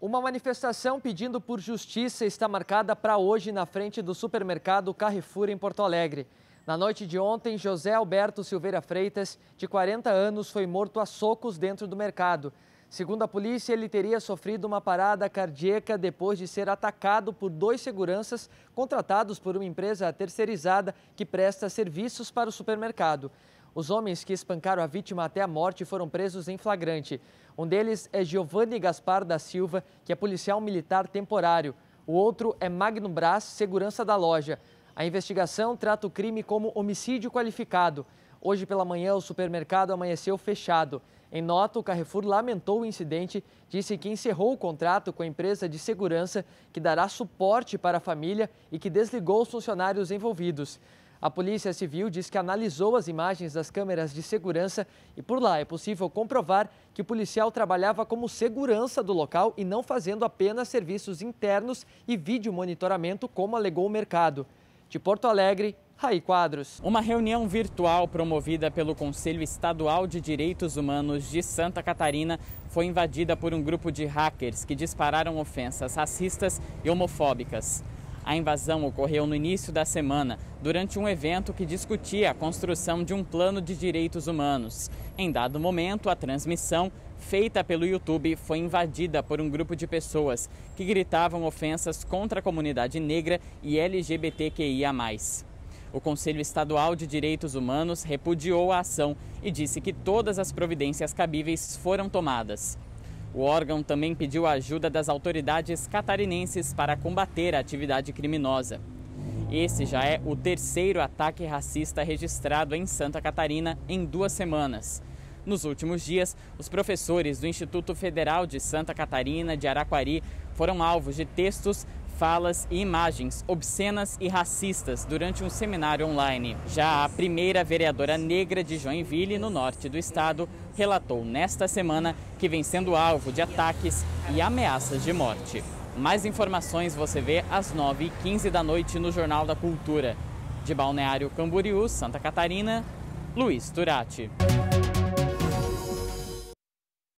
Uma manifestação pedindo por justiça está marcada para hoje na frente do supermercado Carrefour em Porto Alegre. Na noite de ontem, José Alberto Silveira Freitas, de 40 anos, foi morto a socos dentro do mercado. Segundo a polícia, ele teria sofrido uma parada cardíaca depois de ser atacado por dois seguranças contratados por uma empresa terceirizada que presta serviços para o supermercado. Os homens que espancaram a vítima até a morte foram presos em flagrante. Um deles é Giovanni Gaspar da Silva, que é policial militar temporário. O outro é Magno Brás, segurança da loja. A investigação trata o crime como homicídio qualificado. Hoje pela manhã, o supermercado amanheceu fechado. Em nota, o Carrefour lamentou o incidente, disse que encerrou o contrato com a empresa de segurança que dará suporte para a família e que desligou os funcionários envolvidos. A Polícia Civil diz que analisou as imagens das câmeras de segurança e por lá é possível comprovar que o policial trabalhava como segurança do local e não fazendo apenas serviços internos e vídeo monitoramento, como alegou o mercado. De Porto Alegre, Raí Quadros. Uma reunião virtual promovida pelo Conselho Estadual de Direitos Humanos de Santa Catarina foi invadida por um grupo de hackers que dispararam ofensas racistas e homofóbicas. A invasão ocorreu no início da semana, durante um evento que discutia a construção de um plano de direitos humanos. Em dado momento, a transmissão, feita pelo YouTube, foi invadida por um grupo de pessoas que gritavam ofensas contra a comunidade negra e LGBTQIA. O Conselho Estadual de Direitos Humanos repudiou a ação e disse que todas as providências cabíveis foram tomadas. O órgão também pediu a ajuda das autoridades catarinenses para combater a atividade criminosa. Esse já é o terceiro ataque racista registrado em Santa Catarina em duas semanas. Nos últimos dias, os professores do Instituto Federal de Santa Catarina de Araquari foram alvos de textos falas e imagens obscenas e racistas durante um seminário online. Já a primeira vereadora negra de Joinville, no norte do estado, relatou nesta semana que vem sendo alvo de ataques e ameaças de morte. Mais informações você vê às 9h15 da noite no Jornal da Cultura. De Balneário Camboriú, Santa Catarina, Luiz Turati.